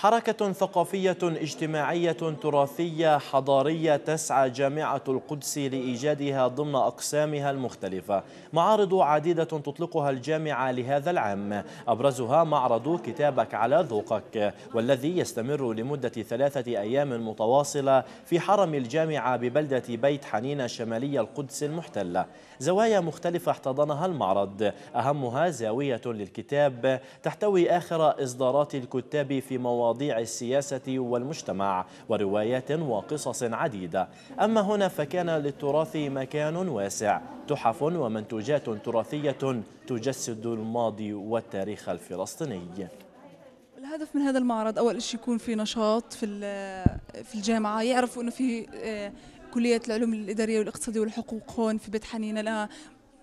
حركة ثقافية اجتماعية تراثية حضارية تسعى جامعة القدس لإيجادها ضمن أقسامها المختلفة معارض عديدة تطلقها الجامعة لهذا العام أبرزها معرض كتابك على ذوقك والذي يستمر لمدة ثلاثة أيام متواصلة في حرم الجامعة ببلدة بيت حنين شمالي القدس المحتلة زوايا مختلفة احتضنها المعرض أهمها زاوية للكتاب تحتوي آخر إصدارات الكتاب في مواضيع مواضيع السياسة والمجتمع وروايات وقصص عديدة أما هنا فكان للتراث مكان واسع تحف ومنتوجات تراثية تجسد الماضي والتاريخ الفلسطيني الهدف من هذا المعرض اول شيء يكون في نشاط في في الجامعه يعرفوا انه في آه، كليه العلوم الاداريه والاقتصاديه والحقوق هون في بيت حنين لها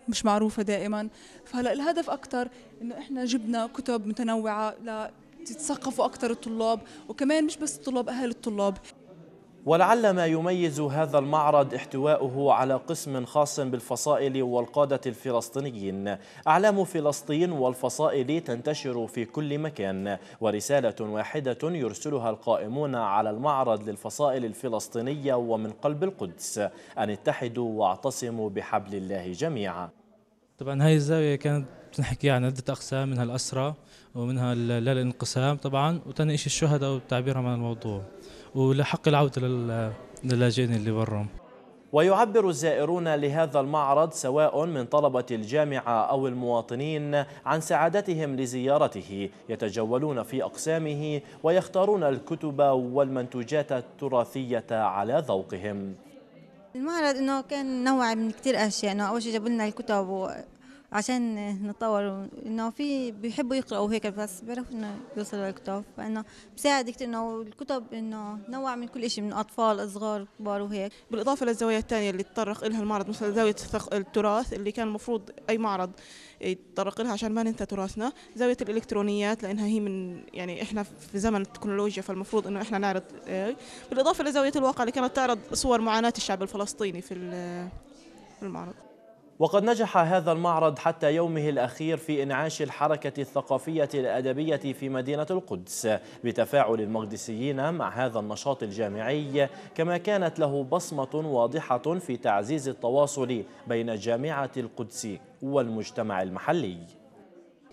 مش معروفه دائما فهلا الهدف اكثر انه احنا جبنا كتب متنوعه تتثقفوا أكثر الطلاب وكمان مش بس الطلاب أهالي الطلاب ولعل ما يميز هذا المعرض احتواؤه على قسم خاص بالفصائل والقادة الفلسطينيين أعلام فلسطين والفصائل تنتشر في كل مكان ورسالة واحدة يرسلها القائمون على المعرض للفصائل الفلسطينية ومن قلب القدس أن اتحدوا واعتصموا بحبل الله جميعا طبعا هاي الزاوية كانت بنحكي عن عدة أقسام منها الأسرة ومنها لا الانقسام طبعا وثاني شيء الشهداء وتعبيرهم عن الموضوع ولحق العودة للاجئين اللي برهم ويعبر الزائرون لهذا المعرض سواء من طلبة الجامعة أو المواطنين عن سعادتهم لزيارته يتجولون في أقسامه ويختارون الكتب والمنتوجات التراثية على ذوقهم المعرض انه كان نوع من كثير اشياء انه اول شيء جابوا لنا الكتب عشان نتطور انه في بيحبوا يقراوا هيك بس بيعرفوا انه يوصلوا للكتب فانه بساعد كثير انه الكتب انه نوع من كل شيء من اطفال صغار كبار وهيك بالاضافه للزوايا الثانيه اللي تطرق لها المعرض مثل زاويه التراث اللي كان المفروض اي معرض يتطرق لها عشان ما ننسى تراثنا زاويه الالكترونيات لانها هي من يعني احنا في زمن التكنولوجيا فالمفروض انه احنا نعرض إيه. بالاضافه لزاويه الواقع اللي كانت تعرض صور معاناه الشعب الفلسطيني في المعرض وقد نجح هذا المعرض حتى يومه الأخير في إنعاش الحركة الثقافية الأدبية في مدينة القدس بتفاعل المقدسيين مع هذا النشاط الجامعي كما كانت له بصمة واضحة في تعزيز التواصل بين جامعة القدس والمجتمع المحلي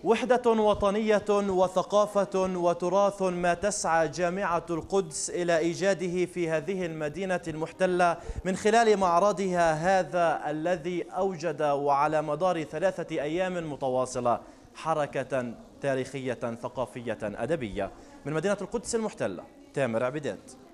وحدة وطنية وثقافة وتراث ما تسعى جامعة القدس إلى إيجاده في هذه المدينة المحتلة من خلال معرضها هذا الذي أوجد وعلى مدار ثلاثة أيام متواصلة حركة تاريخية ثقافية أدبية من مدينة القدس المحتلة تامر عبيدات